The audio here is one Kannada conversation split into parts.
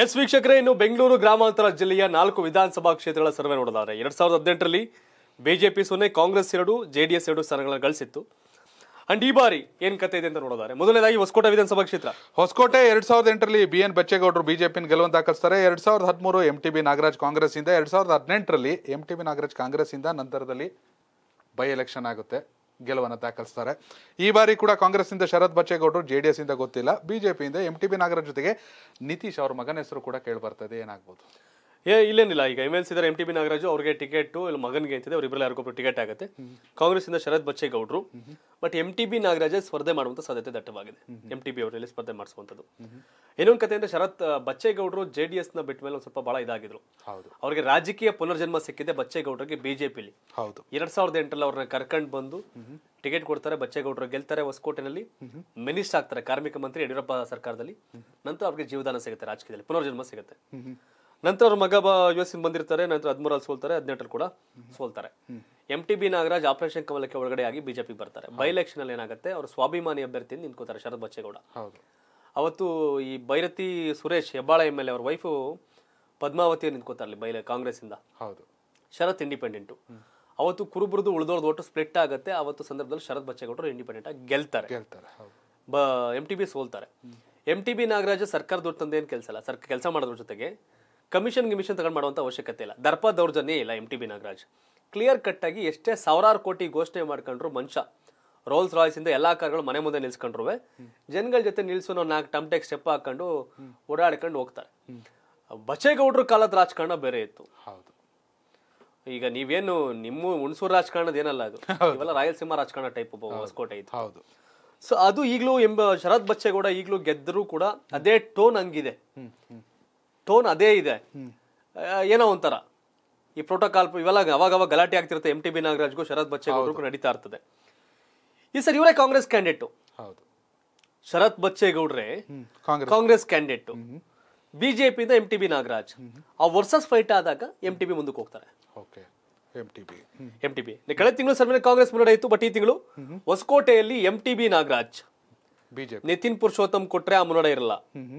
ಎಸ್ ವೀಕ್ಷಕರೇ ಇನ್ನು ಬೆಂಗಳೂರು ಗ್ರಾಮಾಂತರ ಜಿಲ್ಲೆಯ ನಾಲ್ಕು ವಿಧಾನಸಭಾ ಕ್ಷೇತ್ರಗಳ ಸರ್ವೆ ನೋಡೋದಾದ್ರೆ ಎರಡ್ ಸಾವಿರದ ಹದಿನೆಂಟರಲ್ಲಿ ಬಿಜೆಪಿ ಸೊನ್ನೆ ಕಾಂಗ್ರೆಸ್ ಎರಡು ಜೆ ಡಿ ಎಸ್ ಎರಡು ಸ್ಥಾನಗಳನ್ನು ಗಳಿಸಿತ್ತು ಅಂಡ್ ಈ ಬಾರಿ ಏನ್ ಕತೆ ಇದೆ ಅಂತ ನೋಡೋದಾರೆ ಮೊದಲನೇದಾಗಿ ಹೊಸಕೋಟೆ ವಿಧಾನಸಭಾ ಕ್ಷೇತ್ರ ಹೊಸಕೋಟೆ ಎರಡ್ ಸಾವಿರದ ಎಂಟರಲ್ಲಿ ಬಿ ಎನ್ ಬಚ್ಚೇಗೌಡರು ಬಿಜೆಪಿನ ಗೆಲುವನ್ನು ದಾಖಲಿಸ್ತಾರೆ ಎರಡ್ ಸಾವಿರದ ಹದಿಮೂರು M T B Nagaraj Congress ಇಂದ ಎರಡ್ ಸಾವಿರದ ಹದಿನೆಂಟರಲ್ಲಿ M T B Nagaraj Congress ಇಂದ ನಂತರದಲ್ಲಿ ಬೈ ಎಲೆಕ್ಷನ್ ಆಗುತ್ತೆ ಗೆಲುವನ್ನು ದಾಖಲಿಸ್ತಾರೆ ಈ ಬಾರಿ ಕೂಡ ಕಾಂಗ್ರೆಸ್ನಿಂದ ಶರತ್ ಬಚ್ಚೇಗೌಡರು ಜೆ ಡಿ ಎಸ್ ಇಂದ ಗೊತ್ತಿಲ್ಲ ಬಿಜೆಪಿಯಿಂದ ಎಂ ಟಿ ಬಿ ನಾಗರಾಜ್ ಜೊತೆಗೆ ನಿತೀಶ್ ಅವ್ರ ಮಗನ ಹೆಸರು ಕೂಡ ಕೇಳಿ ಬರ್ತದೆ ಏನಾಗ್ಬೋದು ಏ ಇಲ್ಲೇನಿಲ್ಲ ಈಗ M L C M T B Nagaraju ಅವ್ರಿಗೆ ಟಿಕೆಟ್ ಇಲ್ಲ ಮಗನಿಗೆ ಅಂತಿದೆ ಅವರಿಬ್ಬರಲ್ಲಿ ಯಾರಿಗೊಬ್ರು ಟಿಕೆಟ್ ಆಗುತ್ತೆ ಇಂದ ಶರತ್ ಬಚ್ಚೇಗೌಡರು but M T B Nagaraja ಸ್ಪರ್ಧೆ ಮಾಡುವಂತ ಸಾಧ್ಯತೆ ದಟ್ಟವಾಗಿದೆ ಎಂ ಟಿ ಬಿ ಅವರಲ್ಲಿ ಸ್ಪರ್ಧೆ ಮಾಡಿಸುವಂಥದ್ದು ಇನ್ನೊಂದು ಕತೆ ಅಂದರೆ ಶರತ್ ಬಚ್ಚೇಗೌಡರು ಜೆ ಡಿ ನ ಬಿಟ್ಟ ಮೇಲೆ ಒಂದು ಸ್ವಲ್ಪ ಬಹಳ ಇದಾಗಿದ್ರು ಅವರಿಗೆ ರಾಜಕೀಯ ಪುನರ್ಜನ್ಮ ಸಿಕ್ಕಿದೆ ಬಚ್ಚೇಗೌಡರಿಗೆ ಬಿಜೆಪಿಲಿ ಹೌದು ಎರಡ್ ಸಾವಿರದ ಎಂಟರಲ್ಲಿ ಅವ್ರನ್ನ ಕರ್ಕೊಂಡು ಬಂದು ಟಿಕೆಟ್ ಕೊಡ್ತಾರೆ ಬಚ್ಚೇಗೌಡರು ಗೆಲ್ತಾರೆ ಹೊಸಕೋಟೆನಲ್ಲಿ ಮಿನಿಸ್ಟರ್ ಆಗ್ತಾರೆ ಕಾರ್ಮಿಕ ಮಂತ್ರಿ ಯಡಿಯೂರಪ್ಪ ಸರ್ಕಾರದಲ್ಲಿ ನಂತರ ಅವ್ರಿಗೆ ಜೀವದಾನ ಸಿಗುತ್ತೆ ರಾಜಕೀಯದಲ್ಲಿ ಪುನರ್ಜನ್ಮ ಸಿಗುತ್ತೆ ನಂತರ ಅವ್ರ ಮಗ ಯು ಎಸ್ ಬಂದಿರ್ತಾರೆ ನಂತರ ಹದಿಮೂರಲ್ಲಿ ಸೋಲ್ತಾರೆ ಹದಿನೆಂಟರಲ್ಲಿ ಕೂಡ ಸೋಲ್ತಾರೆ M T B Nagaraj operation ಕಮಲಕ್ಕೆ ಒಳಗಡೆ ಆಗಿ ಬಿಜೆಪಿ ಬರ್ತಾರೆ ಬೈ ಎಲೆಕ್ಷನ್ ಅಲ್ಲಿ ಏನಾಗುತ್ತೆ ಅವರು ಸ್ವಾಭಿಮಾನಿ ಅಭ್ಯರ್ಥಿ ನಿಂತ್ಕೋತಾರೆ ಶರದ್ ಬಚ್ಚೇಗೌಡ ಅವತ್ತು ಈ Byrathi Suresh Hebbal M L A ಅವ್ರ ವೈಫು ಪದ್ಮಾವತಿ ನಿಂತ್ಕೋತಾರಲ್ಲಿ ಅಲ್ಲಿ ಬೈಲೆ ಕಾಂಗ್ರೆಸ್ ಇಂದ ಹೌದು ಶರತ್ ಇಂಡಿಪೆಂಡೆಂಟು ಅವತ್ತು ಕುರುಬರದು ಉಳಿದೋರ್ದು ಒಟ್ಟು ಸ್ಪ್ಲಿಟ್ ಆಗುತ್ತೆ ಅವತ್ತು ಸಂದರ್ಭದಲ್ಲಿ ಶರತ್ ಬಚ್ಚೇಗೌಡರು ಇಂಡಿಪೆಂಡೆಂಟ್ ಆಗಿ ಗೆಲ್ತಾರೆ ಬ ಎಂ ಟಿ ಬಿ ಸೋಲ್ತಾರೆ ಎಂ ಟಿ ಬಿ ನಾಗರಾಜ್ ಸರ್ಕಾರದವ್ರ ತಂದೆ ಏನು ಕೆಲಸ ಅಲ್ಲ ಸರ್ ಕೆಲಸ ಮಾಡೋದ್ರ ಜೊತೆಗೆ ಕಮಿಷನ್ ಗಿಮಿಷನ್ ತಗೊಂಡು ಮಾಡುವಂಥ ಅವಶ್ಯಕತೆ ಇಲ್ಲ ದರ್ಪ ದೌರ್ಜನ್ಯ ಇಲ್ಲ M T B Nagaraj clear ಕಟ್ಟಾಗಿ ಎಷ್ಟೇ ಸಾವಿರಾರು ಕೋಟಿ ಘೋಷಣೆ ಮಾಡ್ಕೊಂಡ್ರು ಮನುಷ್ಯ ರೋಲ್ಸ್ ಇಂದ ಎಲ್ಲಾ ಕಾರ್ಗಳು ಮನೆ ಮುಂದೆ ನಿಲ್ಸ್ಕೊಂಡ್ರು ಜನಗಳ ಜೊತೆ ನಿಲ್ಸೋನೋ ನಾಲ್ಕು ಟಮ್ಟೆಕ್ ಸ್ಟೆಪ್ ಹಾಕೊಂಡು ಓಡಾಡ್ಕೊಂಡು ಹೋಗ್ತಾರೆ ಬಚೇಗೌಡ್ರ ಕಾಲದ ರಾಜಕಾರಣ ಬೇರೆ ಇತ್ತು ಹೌದು ಈಗ ನೀವೇನು ನಿಮ್ಮ ಹುಣಸೂರು ರಾಜಕಾರಣದ ಏನಲ್ಲ ಅದು ಇವೆಲ್ಲ ರಾಯಲಸೀಮಾ ರಾಜಕಾರಣ ಟೈಪ್ ಹೊಸಕೋಟೆ ಇತ್ತು ಹೌದು ಸೊ ಅದು ಈಗಲೂ ಎಂಬ ಶರತ್ ಬಚ್ಚೇಗೌಡ ಈಗಲೂ ಗೆದ್ದರೂ ಕೂಡ ಅದೇ ಟೋನ್ ಹಂಗಿದೆ ಟೋನ್ ಅದೇ ಇದೆ ಏನೋ ಒಂಥರ ಈ ಪ್ರೋಟೋಕಾಲ್ ಇವೆಲ್ಲ ಅವಾಗ ಅವಾಗ ಗಲಾಟೆ ಆಗ್ತಿರುತ್ತೆ ಎಂ ಟಿ ಬಿ ನಾಗರಾಜ್ಗೂ ಶರತ್ ಬಚ್ಚೇಗೌಡರಿಗೂ ನಡೀತಾ ಇರ್ತದೆ ಈ ಸರ್ ಇವರೇ ಕಾಂಗ್ರೆಸ್ ಕ್ಯಾಂಡಿಡೇಟ್ ಹೌದು ಶರತ್ ಬಚ್ಚೇಗೌಡ್ರೆ ಕಾಂಗ್ರೆಸ್ ಕ್ಯಾಂಡಿಡೇಟು ಬಿಜೆಪಿಯಿಂದ ಎಂ ಟಿ ಬಿ ನಾಗರಾಜ್ ಆ ವರ್ಸಸ್ ಫೈಟ್ ಆದಾಗ ಎಂ ಟಿ ಬಿ ಮುಂದಕ್ಕೆ ಹೋಗ್ತಾರೆ ಎಂ ಟಿ ಬಿ ಕಳೆದ ತಿಂಗಳು ಸರ್ ಕಾಂಗ್ರೆಸ್ ಮುನ್ನಡೆಯಿತು ಬಟ್ ಈ ತಿಂಗಳು ಹೊಸಕೋಟೆಯಲ್ಲಿ M T B Nagaraj BJP Nitin Purushottam ಕೊಟ್ರೆ ಆ ಮುನ್ನಡೆ ಇರಲ್ಲ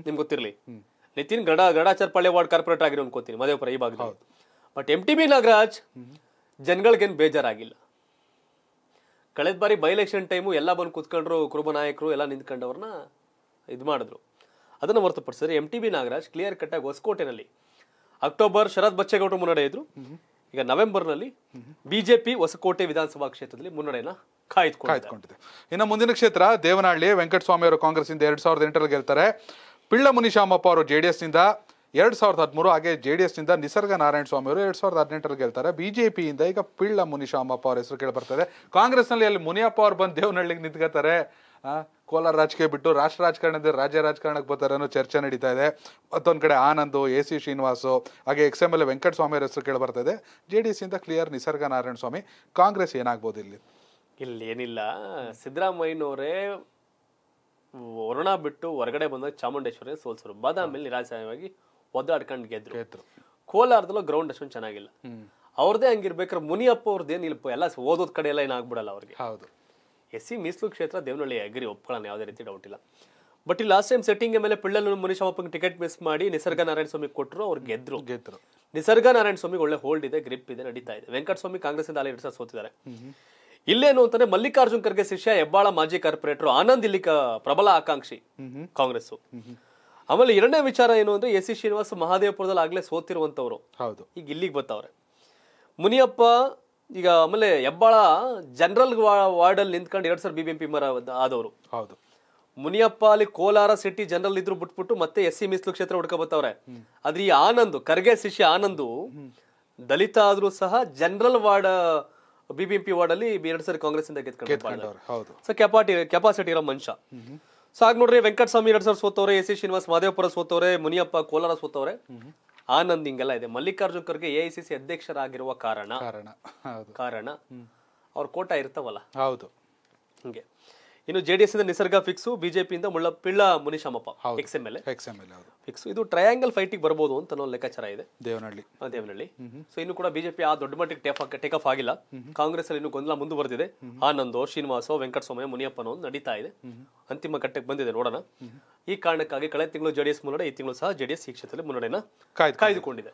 ನಿಮ್ಗೆ ಗೊತ್ತಿರಲಿ ನಿತಿನ್ ಗಡ ಪಳೆ ವಾರ್ಡ್ ಕಾರ್ಪೊರೇಟರ್ ಆಗಿರೋ ಅನ್ಕೋತೀನಿ ಮದೇವಪುರ ಈ ಭಾಗದಲ್ಲಿ but M T B Nagaraj ಜನಗಳಿಗೇನು ಬೇಜಾರಾಗಿಲ್ಲ ಕಳೆದ ಬಾರಿ ಬೈ ಎಲೆಕ್ಷನ್ ಟೈಮು ಎಲ್ಲ ಬಂದು ಕೂತ್ಕೊಂಡ್ರು ಕುರುಬ ನಾಯಕರು ಎಲ್ಲ ನಿಂತ್ಕೊಂಡವ್ರನ್ನ ಇದು ಮಾಡಿದ್ರು ಅದನ್ನು ಹೊರತುಪಡಿಸಿದ್ರೆ M T B Nagaraj clear ಕಟ್ಟಾಗಿ ಹೊಸಕೋಟೆನಲ್ಲಿ ಅಕ್ಟೋಬರ್ ಶರದ್ ಬಚ್ಚೇಗೌಡರು ಮುನ್ನಡೆ ಇದ್ರು ಈಗ ನವೆಂಬರ್ನಲ್ಲಿ ಬಿಜೆಪಿ ಹೊಸಕೋಟೆ ವಿಧಾನಸಭಾ ಕ್ಷೇತ್ರದಲ್ಲಿ ಮುನ್ನಡೆಯನ್ನ ಕಾಯ್ದುಕೊಂಡಿದೆ ಇನ್ನು ಮುಂದಿನ ಕ್ಷೇತ್ರ ದೇವನಹಳ್ಳಿ ವೆಂಕಟಸ್ವಾಮಿ ಅವರು ಕಾಂಗ್ರೆಸ್ ಇಂದ ಎರಡ್ ಸಾವಿರದ ಎಂಟರಲ್ಲಿ ಗೆಲ್ತಾರೆ ಪಿಳ್ಳ ಮುನಿಶಾಮಪ್ಪ ಅವರು ಜೆ ಡಿ ಎಸ್ನಿಂದ ಎರಡು ಸಾವಿರದ ಹದಿಮೂರು ಹಾಗೆ ಜೆ ಡಿ ಎಸ್ನಿಂದ ನಿಸರ್ಗ ನಾರಾಯಣ ಸ್ವಾಮಿ ಅವರು ಎರಡು ಸಾವಿರದ ಹದಿನೆಂಟರಲ್ಲಿ ಗೆಲ್ತಾರೆ ಬಿಜೆಪಿಯಿಂದ ಈಗ ಪಿಳ್ಳ ಮುನಿಶಾಮಪ್ಪ ಅವರ ಹೆಸರು ಕೇಳಿ ಬರ್ತಾರೆ ಕಾಂಗ್ರೆಸ್ನಲ್ಲಿ ಅಲ್ಲಿ ಮುನಿಯಪ್ಪ ಅವರು ಬಂದು ದೇವನಹಳ್ಳಿಗೆ ನಿಂತ್ಕೋತಾರೆ ಕೋಲಾರ ರಾಜಕೀಯ ಬಿಟ್ಟು ರಾಷ್ಟ್ರ ರಾಜಕಾರಣದಿಂದ ರಾಜ್ಯ ರಾಜಕಾರಣಕ್ಕೆ ಬರ್ತಾರೆ ಅನ್ನೋ ಚರ್ಚೆ ನಡೀತಾ ಇದೆ ಮತ್ತೊಂದು ಕಡೆ ಆನಂದು ಎ ಸಿ ಶ್ರೀನಿವಾಸು ಹಾಗೆ ex M L A Venkataswamy ಅವರ ಹೆಸರು ಕೇಳಿ ಬರ್ತಾ ಇದೆ ಜೆ ಡಿ ಕ್ಲಿಯರ್ ನಿಸರ್ಗ ನಾರಾಯಣ ಸ್ವಾಮಿ ಕಾಂಗ್ರೆಸ್ ಏನಾಗ್ಬೋದು ಇಲ್ಲಿ ಇಲ್ಲಿ ಏನಿಲ್ಲ ಸಿದ್ದರಾಮಯ್ಯನವರೇ ವರುಣ ಬಿಟ್ಟು ಹೊರಗಡೆ ಬಂದಾಗ ಚಾಮುಂಡೇಶ್ವರಿ ಸೋಲ್ಸರು ಬಾದಾಮಿಯಲ್ಲಿ ನಿರಾಸವಾಗಿ ಒದ್ದಾಡ್ಕೊಂಡು ಗೆದ್ರು ಕೋಲಾರದಲ್ಲೂ ಗ್ರೌಂಡ್ ಅಷ್ಟೊಂದು ಚೆನ್ನಾಗಿಲ್ಲ ಅವ್ರದೇ ಹಂಗಿರ್ಬೇಕಾದ್ರೆ ಮುನಿಯಪ್ಪ ಏನು ಇಲ್ಪ ಎಲ್ಲ ಓದೋದ್ ಕಡೆ ಎಲ್ಲ ಏನಾಗ್ಬಿಡಲ್ಲ ಅವ್ರಿಗೆ ಹೌದು ಎಸ್ ಸಿ ಮೀಸಲು ಕ್ಷೇತ್ರ ದೇವನಹಳ್ಳಿ ಅಗ್ರಿ ಒಪ್ಕೊಳ್ಳೋಣ ಯಾವುದೇ ರೀತಿ ಡೌಟ್ ಇಲ್ಲ ಬಟ್ ಈ ಲಾಸ್ಟ್ ಟೈಮ್ ಸೆಟ್ಟಿಂಗ್ ಮೇಲೆ ಪಿಳ್ಳಲ್ ಮುನಿಶಾಪಂಗೆ ಟಿಕೆಟ್ ಮಿಸ್ ಮಾಡಿ ನಿಸರ್ಗ ನಾರಾಯಣ ಸ್ವಾಮಿ ಕೊಟ್ಟರು ಅವ್ರು ಗೆದ್ರು ಗೆದ್ರು ನಿಸರ್ಗ ನಾರಾಯಣ ಸ್ವಾಮಿ ಒಳ್ಳೆ ಹೋಲ್ಡ್ ಇದೆ ಗ್ರಿಪ್ ಇದೆ ನಡೀತಾ ಇದೆ ವೆಂಕಟಸ್ವಾಮಿ ಕಾಂಗ್ರೆಸ್ ಇಂದ ಅಲ್ಲಿ ಸೋತಿದ್ದಾರೆ ಇಲ್ಲೇನು ಅಂತಂದ್ರೆ ಮಲ್ಲಿಕಾರ್ಜುನ್ ಖರ್ಗೆ ಶಿಷ್ಯ ಹೆಬ್ಬಾಳ ಮಾಜಿ ಕಾರ್ಪೊರೇಟರ್ ಆನಂದ್ ಇಲ್ಲಿ ಪ್ರಬಲ ಆಕಾಂಕ್ಷಿ ಕಾಂಗ್ರೆಸ್ ಆಮೇಲೆ ಎರಡನೇ ವಿಚಾರ ಏನು ಅಂದ್ರೆ ಎಸ್ ಸಿ ಶ್ರೀನಿವಾಸ್ ಮಹಾದೇವಪುರದಲ್ಲಿ ಆಗ್ಲೇ ಸೋತಿರುವಂತವ್ರು ಹೌದು ಈಗ ಇಲ್ಲಿಗೆ ಬರ್ತಾವ್ರೆ ಮುನಿಯಪ್ಪ ಈಗ ಆಮೇಲೆ ಹೆಬ್ಬಾಳ ಜನರಲ್ ವಾರ್ಡ್ ಅಲ್ಲಿ ನಿಂತ್ಕೊಂಡು ಎರಡ್ ಸಾವಿರ ಬಿಬಿಎಂಪಿ ಮರ ಆದವರು ಹೌದು ಮುನಿಯಪ್ಪ ಅಲ್ಲಿ ಕೋಲಾರ ಸಿಟಿ ಜನರಲ್ ಇದ್ರು ಬಿಟ್ಬಿಟ್ಟು ಮತ್ತೆ ಎಸ್ ಸಿ ಮೀಸಲು ಕ್ಷೇತ್ರ ಹುಡ್ಕ ಬರ್ತಾವ್ರೆ ಆದ್ರೆ ಈ ಆನಂದ್ ಖರ್ಗೆ ಶಿಷ್ಯ ಆನಂದು ದಲಿತ ಆದ್ರೂ ಸಹ ಜನರಲ್ ವಾರ್ಡ್ ಬಿಬಿಎಂಪಿ ವಾರ್ಡ್ ಅಲ್ಲಿ ಎರಡು ಸರಿ ಕಾಂಗ್ರೆಸ್ ಇಂದ ಕೆಪಾಟಿ ಕೆಪಾಸಿಟಿ ಇರೋ ಮನುಷ್ಯ ಸೊ ಆಗ ನೋಡ್ರಿ ವೆಂಕಟಸ್ವಾಮಿ ಎರಡ್ ಸಾವಿರ ಸೋತವ್ರೆ ಎ ಸಿ ಶ್ರೀನಿವಾಸ್ ಮಾದೇವಪುರ ಸೋತವ್ರೆ ಮುನಿಯಪ್ಪ ಕೋಲಾರ ಸೋತವ್ರೆ ಆನಂದ್ ಹಿಂಗೆಲ್ಲ ಇದೆ Mallikarjun Kharge A I C C ಅಧ್ಯಕ್ಷರಾಗಿರುವ ಕಾರಣ ಕಾರಣ ಅವ್ರ ಕೋಟ ಇರ್ತಾವಲ್ಲ ಹೌದು ಹಿಂಗೆ ಇನ್ನು ಜೆಡಿಎಸ್ ಇಂದ ನಿಸರ್ಗ ಫಿಕ್ಸ್ ಬಿಜೆಪಿಯಿಂದ ಮುಳ್ಳ Pilla Munishamappa ex M L ex M L fix ಇದು ಟ್ರಯಾಂಗಲ್ ಫೈಟಿಗೆ ಬರಬಹುದು ಅಂತ ಅನ್ನೋ ಲೆಕ್ಕಾಚಾರ ಇದೆ ದೇವನಹಳ್ಳಿ ದೇವನಹಳ್ಳಿ ಸೊ ಇನ್ನು ಕೂಡ ಬಿಜೆಪಿ ಆ ದೊಡ್ಡ ಮಟ್ಟಿಗೆ ಟೇಫ್ ಟೇಕ್ ಆಫ್ ಆಗಿಲ್ಲ ಕಾಂಗ್ರೆಸ್ ಅಲ್ಲಿ ಇನ್ನು ಗೊಂದಲ ಮುಂದುವರೆದಿದೆ ಆನಂದೋ ಶ್ರೀನಿವಾಸ ವೆಂಕಟಸ್ವಾಮಿ ಮುನಿಯಪ್ಪನೋ ನಡೀತಾ ಇದೆ ಅಂತಿಮ ಘಟ್ಟಕ್ಕೆ ಬಂದಿದೆ ನೋಡೋಣ ಈ ಕಾರಣಕ್ಕಾಗಿ ಕಳೆದ ತಿಂಗಳು ಜೆಡಿಎಸ್ ಮುನ್ನಡೆ ಈ ತಿಂಗಳು ಸಹ ಜೆಡಿಎಸ್ ಈ ಕ್ಷೇತ್ರದಲ್ಲಿ ಮುನ್ನಡೆನ ಕಾಯ್ದುಕೊಂಡಿದೆ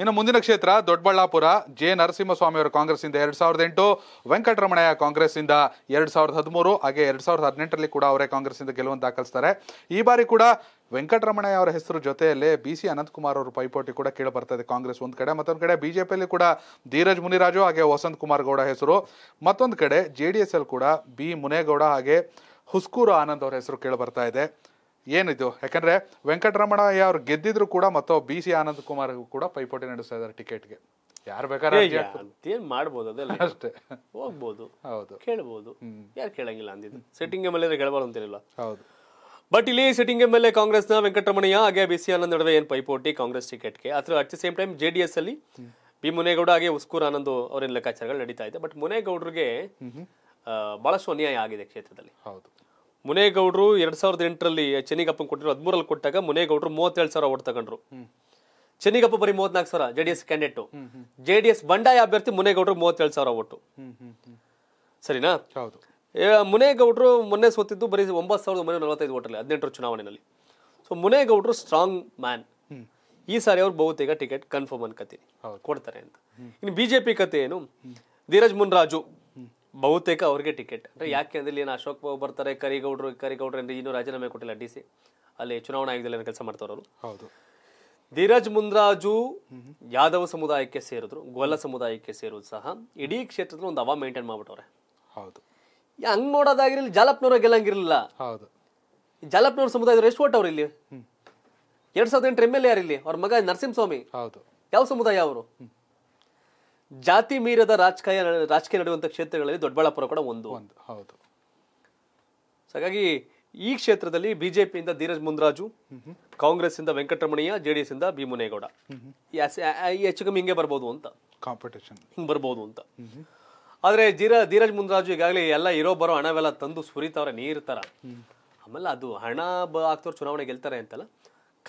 ಇನ್ನು ಮುಂದಿನ ಕ್ಷೇತ್ರ ದೊಡ್ಡಬಳ್ಳಾಪುರ ಜೆ ನರಸಿಂಹಸ್ವಾಮಿ ಅವರ ಕಾಂಗ್ರೆಸ್ ಇಂದ ಎರಡ್ ಸಾವಿರದ ಎಂಟು ವೆಂಕಟರಮಣಯ್ಯ ಕಾಂಗ್ರೆಸ್ ಇಂದ ಎರಡ್ ಸಾವಿರದ ಹದಿಮೂರು ಹಾಗೆ ಎರಡ್ ಸಾವಿರದ ಹದಿನೆಂಟರಲ್ಲಿ ಕೂಡ ಅವರೇ ಕಾಂಗ್ರೆಸ್ ಇಂದ ಗೆಲುವನ್ನು ದಾಖಲಿಸ್ತಾರೆ ಈ ಬಾರಿ ಕೂಡ ವೆಂಕಟರಮಣಯ್ಯ ಅವರ ಹೆಸರು ಜೊತೆಯಲ್ಲೇ ಬಿ ಸಿ ಅನಂತಕುಮಾರ್ ಅವರ ಪೈಪೋಟಿ ಕೂಡ ಕೇಳಿ ಬರ್ತಾ ಇದೆ ಕಾಂಗ್ರೆಸ್ ಒಂದು ಕಡೆ ಮತ್ತೊಂದು ಕಡೆ ಬಿಜೆಪಿಯಲ್ಲಿ ಕೂಡ ಧೀರಜ್ ಮುನಿರಾಜು ಹಾಗೆ ವಸಂತ್ ಕುಮಾರ್ ಗೌಡ ಹೆಸರು ಮತ್ತೊಂದು ಕಡೆ ಜೆ ಡಿ ಅಲ್ಲಿ ಕೂಡ ಬಿ ಮುನೇಗೌಡ ಹಾಗೆ ಹುಸ್ಕೂರು ಆನಂದ್ ಅವರ ಹೆಸರು ಕೇಳಿ ಬರ್ತಾ ಇದೆ ಏನಿದು ಯಾಕಂದ್ರೆ ವೆಂಕಟರಮಣಯ್ಯ ಅವರು ಗೆದ್ದಿದ್ರು ಕೂಡ ಮತ್ತೊ ಬಿ ಸಿ ಆನಂದ್ ಕುಮಾರ್ ಕೂಡ ಪೈಪೋಟಿ ನಡೆಸ್ತಾ ಇದಾರೆ ಟಿಕೆಟ್ಗೆ ಯಾರು ಬೇಕಾದ್ರೆ ಮಾಡ್ಬೋದು ಅದೆಲ್ಲ ಅಷ್ಟೇ ಹೋಗ್ಬೋದು ಹೌದು ಕೇಳ್ಬೋದು ಯಾರು ಕೇಳಂಗಿಲ್ಲ ಅಂದಿದ್ದು ಸೆಟ್ಟಿಂಗ್ ಮೇಲೆ ಕೇಳಬಾರ್ದು ಅಂತಿರಲಿಲ್ಲ ಹೌದು ಬಟ್ ಇಲ್ಲಿ ಸಿಟಿಂಗ್ ಎಂ ಎಲ್ ಎ ಕಾಂಗ್ರೆಸ್ನ ವೆಂಕಟರಮಣಯ್ಯ ಹಾಗೆ ಆನಂದ್ ನಡುವೆ ಏನ್ ಪೈಪೋಟಿ ಕಾಂಗ್ರೆಸ್ ಟಿಕೆಟ್ಗೆ ಅಥವಾ at the same time J D S ಅಲ್ಲಿ ಬಿ ಮುನೇಗೌಡ ಹಾಗೆ ಉಸ್ಕೂರ್ ಆನಂದ್ ಅವರ ಲೆಕ್ಕಾಚಾರಗಳು ನಡೀತಾ ಇದೆ ಬಟ್ ಮುನೇಗೌಡರಿಗೆ ಬಹಳಷ್ಟು ಅನ್ಯಾಯ ಆಗಿದೆ ಕ್ಷೇತ್ರದಲ್ಲಿ ಹೌದು ಮುನೇಗೌಡರು ಎರಡ್ ಸಾವಿರದ ಎಂಟರಲ್ಲಿ ಚೆನ್ನಿಗಪ್ಪನ ಕೊಟ್ಟಿರೋ ಹದಿಮೂರಲ್ಲಿ ಕೊಟ್ಟಾಗ ಮುನೇಗೌಡರು ಮೂವತ್ತೇಳು ಸಾವಿರ ಓಟ್ ತಗೊಂಡ್ರು ಚೆನ್ನಿಗಪ್ಪ ಬರೀ ಮೂವತ್ನಾಲ್ಕು ಸಾವಿರ ಜೆ ಡಿ ಎಸ್ ಕ್ಯಾಂಡಿಡೇಟ್ ಬಂಡಾಯ ಅಭ್ಯರ್ಥಿ ಮುನೇಗೌಡರು ಮೂವತ್ತೇಳು ಸಾವಿರ ಓಟು ಸರಿನಾ ಹೌದು ಮುನೇಗೌಡರು ಮೊನ್ನೆ ಸೋತಿದ್ದು ಬರೀ ಒಂಬತ್ತು ಸಾವಿರದ ಒಂಬೈನೂರ ನಲವತ್ತೈದು ಓಟಲ್ಲಿ ಹದಿನೆಂಟರ ಚುನಾವಣೆಯಲ್ಲಿ ಸೊ ಮುನೇಗೌಡರು ಸ್ಟ್ರಾಂಗ್ ಮ್ಯಾನ್ ಈ ಸಾರಿ ಅವರು ಬಹುತೇಕ ಟಿಕೆಟ್ ಕನ್ಫರ್ಮ್ ಕತೆ ಕೊಡ್ತಾರೆ ಅಂತ ಇನ್ನು ಬಿಜೆಪಿ ಕತೆ ಏನು ಧೀರಜ್ ಮುನ್ರಾಜು ಬಹುತೇಕ ಅವ್ರಿಗೆ ಟಿಕೆಟ್ ಅಂದ್ರೆ ಯಾಕೆ ಅಂದ್ರೆ ಏನು ಅಶೋಕ್ ಬಾಬು ಬರ್ತಾರೆ ಕರಿಗೌಡರು ಕರಿಗೌಡರು ಅಂದ್ರೆ ಇನ್ನೂ ರಾಜೀನಾಮೆ ಕೊಟ್ಟಿಲ್ಲ ಡಿ ಸಿ ಅಲ್ಲಿ ಚುನಾವಣಾ ಆಯೋಗದಲ್ಲಿ ಕೆಲಸ ಮಾಡ್ತಾರವರು ಹೌದು ಧೀರಜ್ ಮುಂದ್ರಾಜು ಯಾದವ ಸಮುದಾಯಕ್ಕೆ ಸೇರಿದ್ರು ಗೊಲ್ಲ ಸಮುದಾಯಕ್ಕೆ ಸೇರೋದು ಸಹ ಇಡೀ ಕ್ಷೇತ್ರದಲ್ಲಿ ಒಂದು ಹವಾ ಮೇಂಟೈನ್ ಮಾಡ್ಬಿಟ್ಟವ್ರೆ ಹೌದು ಹಂಗ್ ನೋಡೋದಾಗಿರ್ಲಿ ಜಾಲಪ್ನವರ ಗೆಲ್ಲಂಗಿರಲಿಲ್ಲ ಹೌದು ಜಾಲಪ್ನವ್ರ ಸಮುದಾಯ ಎಷ್ಟು ಓಟ್ ಅವ್ರು ಇಲ್ಲಿ ಎರಡ್ ಸಾವಿರದ ಎಂಟು ಎಮ್ ಎಲ್ ಎ ಯಾರು ಇಲ್ಲಿ ಅವ್ರ ಮಗ ನರಸಿಂಹಸ್ವಾಮಿ ಹೌದು ಯಾವ ಸಮುದಾಯ ಅವರು ಜಾತಿ ಮೀರದ ರಾಜಕೀಯ ರಾಜಕೀಯ ನಡೆಯುವಂತ ಕ್ಷೇತ್ರಗಳಲ್ಲಿ ದೊಡ್ಡಬಳ್ಳಾಪುರ ಕೂಡ ಒಂದು ಒಂದು ಹೌದು ಹಾಗಾಗಿ ಈ ಕ್ಷೇತ್ರದಲ್ಲಿ ಬಿಜೆಪಿಯಿಂದ ಧೀರಜ್ ಮುಂದ್ರಾಜು ಕಾಂಗ್ರೆಸ್ ಇಂದ ವೆಂಕಟರಮಣಯ್ಯ ಜೆಡಿಎಸ್ ಇಂದ ಭೀಮುನೇಗೌಡ ಹೆಚ್ಚು ಕಮ್ಮಿ ಹಿಂಗೆ ಬರ್ಬೋದು ಅಂತ ಕಾಂಪಿಟೇಷನ್ ಹಿಂಗ ಬರ್ಬೋದು ಅಂತ ಆದರೆ ಜೀರ ಧೀರಜ್ ಮುಂದ್ರಾಜು ಈಗಾಗಲೇ ಎಲ್ಲ ಇರೋ ಬರೋ ಹಣವೆಲ್ಲ ತಂದು ಸುರಿತಾವ್ರೆ ನೀರು ತರ ಆಮೇಲೆ ಅದು ಹಣ ಆಗ್ತವ್ರು ಚುನಾವಣೆ ಗೆಲ್ತಾರೆ ಅಂತಲ್ಲ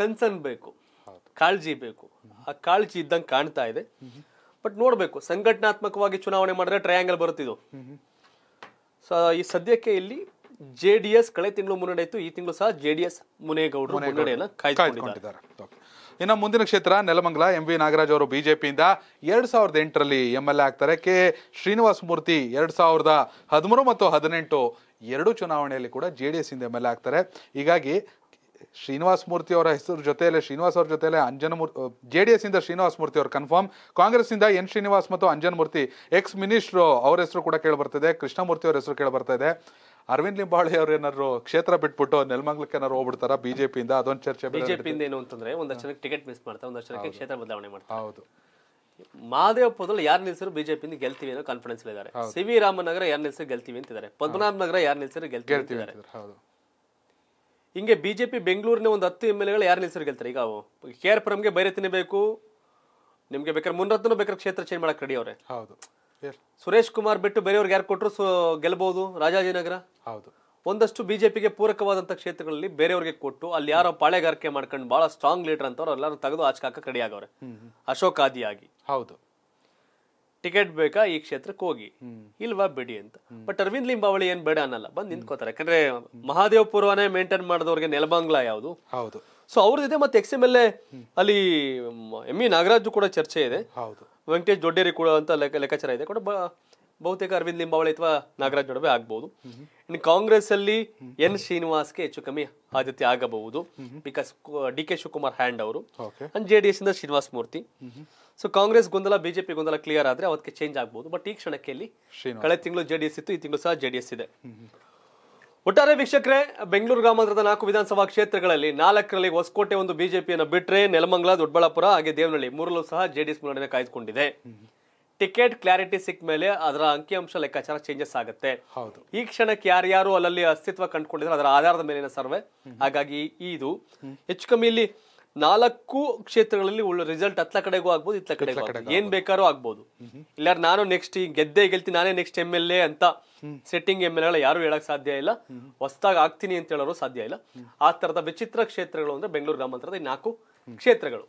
ಕನ್ಸರ್ನ್ ಬೇಕು ಕಾಳಜಿ ಬೇಕು ಆ ಕಾಳಜಿ ಇದ್ದಂಗೆ ಕಾಣ್ತಾ ಇದೆ ಬಟ್ ನೋಡ್ಬೇಕು ಸಂಘಟನಾತ್ಮಕವಾಗಿ ಚುನಾವಣೆ ಮಾಡಿದ್ರೆ ಟ್ರಯಾಂಗಲ್ ಬರುತ್ತಿದ್ದು ಸೊ ಈ ಸದ್ಯಕ್ಕೆ ಇಲ್ಲಿ ಜೆ ಡಿ ಎಸ್ ಕಳೆ ತಿಂಗಳು ಮುನ್ನಡೆ ಇತ್ತು ಈ ತಿಂಗಳು ಸಹ ಜೆ ಡಿ ಎಸ್ ಮುನೇಗೌಡರು ಮುನ್ನಡೆಯನ್ನು ಕಾಯ್ದುಕೊಂಡಿದ್ದಾರೆ ಇನ್ನು ಮುಂದಿನ ಕ್ಷೇತ್ರ ನೆಲಮಂಗಲ ಎಂ ವಿ ನಾಗರಾಜ್ ಅವರು ಬಿಜೆಪಿಯಿಂದ ಎರಡು ಸಾವಿರದ ಎಂಟರಲ್ಲಿ ಎಂ ಎಲ್ ಎ ಆಗ್ತಾರೆ ಕೆ ಶ್ರೀನಿವಾಸ ಮೂರ್ತಿ ಎರಡು ಸಾವಿರದ ಹದಿಮೂರು ಮತ್ತು ಹದಿನೆಂಟು ಎರಡು ಚುನಾವಣೆಯಲ್ಲಿ ಕೂಡ ಜೆ ಡಿ ಎಸ್ ಇಂದ ಎಮ್ ಎಲ್ ಎ ಆಗ್ತಾರೆ ಹೀಗಾಗಿ ಶ್ರೀನಿವಾಸ ಮೂರ್ತಿ ಅವರ ಹೆಸರು ಜೊತೆಯಲ್ಲೇ ಶ್ರೀನಿವಾಸ್ ಅವರ ಜೊತೆಯಲ್ಲೇ Anjan Murthy J D S ಇಂದ ಶ್ರೀನಿವಾಸ ಮೂರ್ತಿ ಅವರು ಕನ್ಫರ್ಮ್ ಕಾಂಗ್ರೆಸ್ನಿಂದ ಎನ್ ಶ್ರೀನಿವಾಸ್ ಮತ್ತು ಅಂಜನ್ ಮೂರ್ತಿ ಎಕ್ಸ್ ಮಿನಿಸ್ಟ್ರು ಅವರ ಹೆಸರು ಕೂಡ ಕೇಳಿ ಕೃಷ್ಣಮೂರ್ತಿ ಅವರ ಹೆಸರು ಕೇಳಿ ಇದೆ ಅರವಿಂದ್ ಲಿಂಬಾಳೆ ಅವ್ರ ಏನಾದ್ರು ಕ್ಷೇತ್ರ ಬಿಟ್ಬಿಟ್ಟು ನೆಲಮಂಗ್ಲಕ್ಕೆ ಏನಾದ್ರು ಹೋಗ್ಬಿಡ್ತಾರ ಇಂದ ಅದೊಂದು ಚರ್ಚೆ ಬಿಜೆಪಿಯಿಂದ ಏನು ಅಂತಂದ್ರೆ ಒಂದಷ್ಟು ಟಿಕೆಟ್ ಮಿಸ್ ಮಾಡ್ತಾರೆ ಒಂದಷ್ಟು ಜನಕ್ಕೆ ಕ್ಷೇತ್ರ ಬದಲಾವಣೆ ಮಾಡ್ತಾರೆ ಹೌದು ಮಹದೇವಪುರದಲ್ಲಿ ಯಾರು ನಿಲ್ಸರು ಬಿಜೆಪಿಯಿಂದ ಗೆಲ್ತೀವಿ ಅನ್ನೋ ಕಾನ್ಫಿಡೆನ್ಸ್ ಇದ್ದಾರೆ ಸಿ ರಾಮನಗರ ಯಾರು ನಿಲ್ಸರು ಗೆಲ್ತೀವಿ ಅಂತಿದ್ದಾರೆ ಪದ್ಮನಾಭ ನಗರ ಯಾರು ನಿಲ್ಸರು ಗೆಲ್ತೀವಿ ಅಂತಿದ್ದಾರೆ ಹಿಂಗೆ ಬಿಜೆಪಿ ಬೆಂಗಳೂರಿನ ಒಂದು ಹತ್ತು ಎಂ ಎಲ್ ಎಗಳು ಯಾರು ನಿಲ್ಸರು ಗೆಲ್ತಾರೆ ಈಗ ಕೆ ಆರ್ ಪುರಂಗೆ ಬೈರೆ ತಿನ್ನಬೇಕು ನಿಮ್ಗೆ ಬೇಕಾದ್ರೆ ಮುನ್ನತ್ನೂ ಬೇಕಾದ್ರೆ ಕ್ಷೇತ್ರ ಚೇಂಜ್ ಮಾಡಕ್ ರೆಡಿ ಅವ್ರೆ ಹೌದು ಸುರೇಶ್ ಕುಮಾರ್ ಬಿಟ್ಟು ಬೇರೆಯವ್ರಿಗೆ ಯಾರು ಕೊಟ್ಟರು ಗೆಲ್ಬಹುದು ರಾಜಾಜಿನಗರ ಹೌದು ಒಂದಷ್ಟು ಬಿಜೆಪಿಗೆ ಪೂರಕವಾದಂತ ಕ್ಷೇತ್ರಗಳಲ್ಲಿ ಬೇರೆಯವ್ರಿಗೆ ಕೊಟ್ಟು ಅಲ್ಲಿ ಯಾರೋ ಪಾಳೆಗಾರಿಕೆ ಮಾಡ್ಕೊಂಡು ಬಹಳ ಸ್ಟ್ರಾಂಗ್ ಲೀಡರ್ ಅಂತವ್ರು ಎಲ್ಲರೂ ತೆಗೆದು ಆಚಕಾಕ ರೆಡಿ ಆಗವ್ರೆ ಅಶೋಕ್ ಆದಿಯಾಗಿ ಹೌದು ಟಿಕೆಟ್ ಬೇಕಾ ಈ ಕ್ಷೇತ್ರಕ್ಕೆ ಹೋಗಿ ಇಲ್ವಾ ಬಿಡಿ ಅಂತ ಬಟ್ ಅರವಿಂದ್ ಲಿಂಬಾವಳಿ ಏನ್ ಬೇಡ ಅನ್ನಲ್ಲ ಬಂದ್ ನಿಂತ್ಕೋತಾರೆ ಯಾಕಂದ್ರೆ ಪೂರ್ವನೇ ಮೇಂಟೈನ್ ಮಾಡಿದವ್ರಿಗೆ ನೆಲಬಂಗ್ಲಾ ಯಾವುದು ಹೌದು ಸೊ ಅವ್ರದ್ದಿದೆ ಮತ್ತೆ ಎಕ್ಸ್ ಎಮ್ ಎಲ್ ಎ ಅಲ್ಲಿ ಎಂ ಇ e ನಾಗರಾಜು ಕೂಡ ಚರ್ಚೆ ಇದೆ ವೆಂಕಟೇಶ್ ದೊಡ್ಡೇರಿ ಕೂಡ ಅಂತ ಲೆಕ್ಕಾಚಾರ ಇದೆ ಕೂಡ ಬಹುತೇಕ ಅರವಿಂದ್ ಲಿಂಬಾವಳಿ ಅಥವಾ ನಾಗರಾಜ್ ನಡುವೆ ಆಗ್ಬಹುದು ಇನ್ನು ಕಾಂಗ್ರೆಸ್ ಅಲ್ಲಿ ಎನ್ ಗೆ ಹೆಚ್ಚು ಕಮ್ಮಿ ಆದ್ಯತೆ ಆಗಬಹುದು because D K Shivakumar hand ಅವರು ಅಂಡ್ ಜೆ ಡಿ ಎಸ್ ಇಂದ ಶ್ರೀನಿವಾಸ್ ಮೂರ್ತಿ ಸೊ ಕಾಂಗ್ರೆಸ್ ಗೊಂದಲ ಬಿಜೆಪಿ ಗೊಂದಲ ಕ್ಲಿಯರ್ ಆದ್ರೆ ಅವತ್ತೆ ಚೇಂಜ್ ಆಗಬಹುದು ಬಟ್ ಈ ಕ್ಷಣಕ್ಕೆ ಇಲ್ಲಿ ಕಳೆದ ತಿಂಗಳು ಜೆಡಿಎಸ್ ಇತ್ತು ಈ ತಿಂಗಳು ಸಹ ಜೆಡಿಎಸ್ ಇದೆ ಒಟ್ಟಾರೆ ವೀಕ್ಷಕರೇ ಬೆಂಗಳೂರು ಗ್ರಾಮಾಂತರದ ನಾಲ್ಕು ವಿಧಾನಸಭಾ ಕ್ಷೇತ್ರಗಳಲ್ಲಿ ನಾಲ್ಕರಲ್ಲಿ ಹೊಸಕೋಟೆ ಒಂದು ಬಿಜೆಪಿಯನ್ನು ಬಿಟ್ಟರೆ ನೆಲಮಂಗಲ ದೊಡ್ಡಬಳ್ಳಾಪುರ ಹಾಗೆ ದೇವನಹಳ್ಳಿ ಮೂರಲ್ಲೂ ಸಹ ಜೆಡಿಎಸ್ ಮುನ್ನಡೆಯನ್ನು ಕಾಯ್ದುಕೊಂಡಿದೆ ಟಿಕೆಟ್ ಕ್ಲಾರಿಟಿ ಸಿಕ್ಕ ಮೇಲೆ ಅದರ ಅಂಕಿಅಂಶ ಲೆಕ್ಕಾಚಾರ ಚೇಂಜಸ್ ಆಗುತ್ತೆ ಹೌದು ಈ ಕ್ಷಣಕ್ಕೆ ಯಾರ್ಯಾರು ಅಲ್ಲಲ್ಲಿ ಅಸ್ತಿತ್ವ ಕಂಡುಕೊಂಡಿದ್ರೆ ಅದರ ಆಧಾರದ ಮೇಲಿನ ಸರ್ವೆ ಹಾಗಾಗಿ ಇದು ಹೆಚ್ಚು ಕಮ್ಮಿ ಇಲ್ಲಿ ನಾಲ್ಕು ಕ್ಷೇತ್ರಗಳಲ್ಲಿ ಒಳ್ಳೆ ರಿಸಲ್ಟ್ ಹತ್ತ ಕಡೆಗೂ ಆಗ್ಬೋದು ಇತ್ಲ ಕಡೆ ಏನ್ ಬೇಕಾದ್ರೂ ಆಗ್ಬೋದು ಇಲ್ಲ ನಾನು ನೆಕ್ಸ್ಟ್ ಈ ಗೆದ್ದೆ ಗೆಲ್ತಿ ನಾನೇ ನೆಕ್ಸ್ಟ್ ಎಮ್ ಎಲ್ ಎ ಅಂತ ಸೆಟ್ಟಿಂಗ್ ಎಮ್ ಎಲ್ ಯಾರು ಹೇಳಕ್ ಸಾಧ್ಯ ಇಲ್ಲ ಹೊಸದಾಗ ಆಗ್ತೀನಿ ಅಂತ ಹೇಳೋರು ಸಾಧ್ಯ ಇಲ್ಲ ಆ ತರದ ವಿಚಿತ್ರ ಕ್ಷೇತ್ರಗಳು ಅಂದ್ರೆ ಬೆಂಗಳೂರು ಗ್ರಾಮಾಂತರದ ನಾಲ್ಕು ಕ್ಷೇತ್ರಗಳು